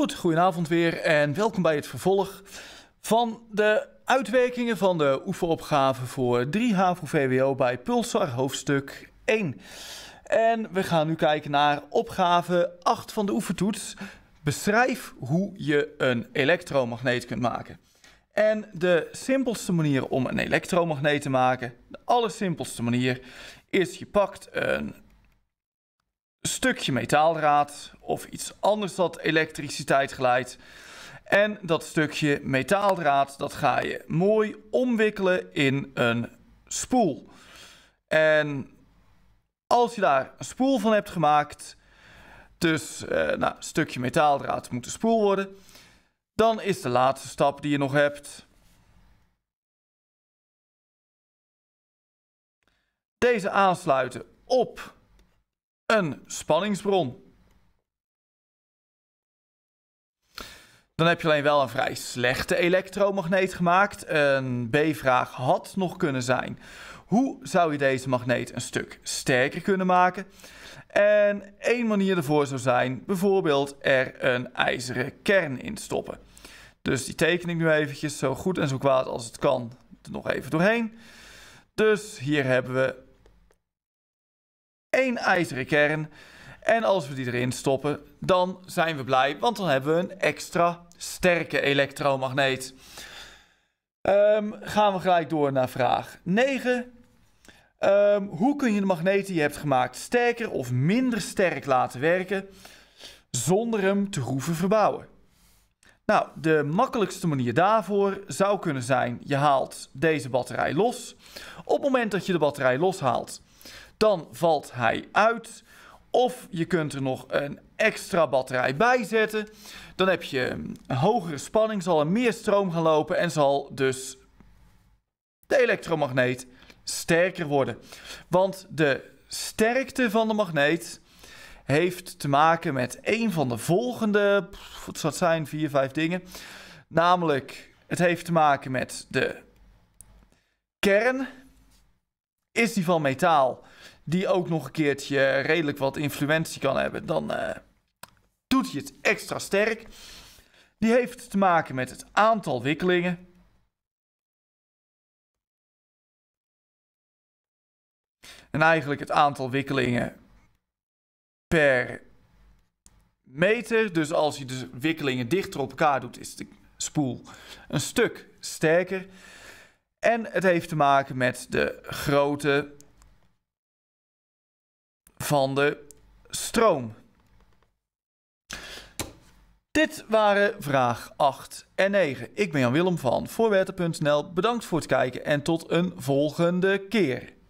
Goed, goedenavond weer en welkom bij het vervolg van de uitwerkingen van de oefenopgave voor 3 HAVO-VWO bij Pulsar hoofdstuk 1. En we gaan nu kijken naar opgave 8 van de oefentoets. Beschrijf hoe je een elektromagneet kunt maken. En de simpelste manier om een elektromagneet te maken, de allersimpelste manier, is je pakt een stukje metaaldraad of iets anders dat elektriciteit geleidt. En dat stukje metaaldraad dat ga je mooi omwikkelen in een spoel. En als je daar een spoel van hebt gemaakt, dus eh, nou, een stukje metaaldraad moet een spoel worden, dan is de laatste stap die je nog hebt deze aansluiten op een spanningsbron. Dan heb je alleen wel een vrij slechte elektromagneet gemaakt. Een B-vraag had nog kunnen zijn. Hoe zou je deze magneet een stuk sterker kunnen maken? En één manier ervoor zou zijn bijvoorbeeld er een ijzeren kern in stoppen. Dus die ik nu eventjes zo goed en zo kwaad als het kan er nog even doorheen. Dus hier hebben we één ijzeren kern. En als we die erin stoppen, dan zijn we blij, want dan hebben we een extra sterke elektromagneet. Ehm, gaan we gelijk door naar vraag 9. Ehm, hoe kun je de magneet die je hebt gemaakt sterker of minder sterk laten werken zonder hem te hoeven verbouwen? Nou, de makkelijkste manier daarvoor zou kunnen zijn: je haalt deze batterij los. Op het moment dat je de batterij loshaalt, dan valt hij uit. Of je kunt er nog een extra batterij bij zetten. Dan heb je een hogere spanning, zal er meer stroom gaan lopen en zal dus de elektromagneet sterker worden. Want de sterkte van de magneet heeft te maken met een van de volgende, wat zou het zijn, vier, vijf dingen. Namelijk, het heeft te maken met de kern is die van metaal, die ook nog een keertje redelijk wat influentie kan hebben, dan eh, doet hij het extra sterk. Die heeft te maken met het aantal wikkelingen. En eigenlijk het aantal wikkelingen per meter. Dus als je de wikkelingen dichter op elkaar doet, is de spoel een stuk sterker. En het heeft te maken met de grootte van de stroom. Dit waren vraag 8 en 9. Ik ben Jan Willem van voorwetten.nl. Bedankt voor het kijken en tot een volgende keer.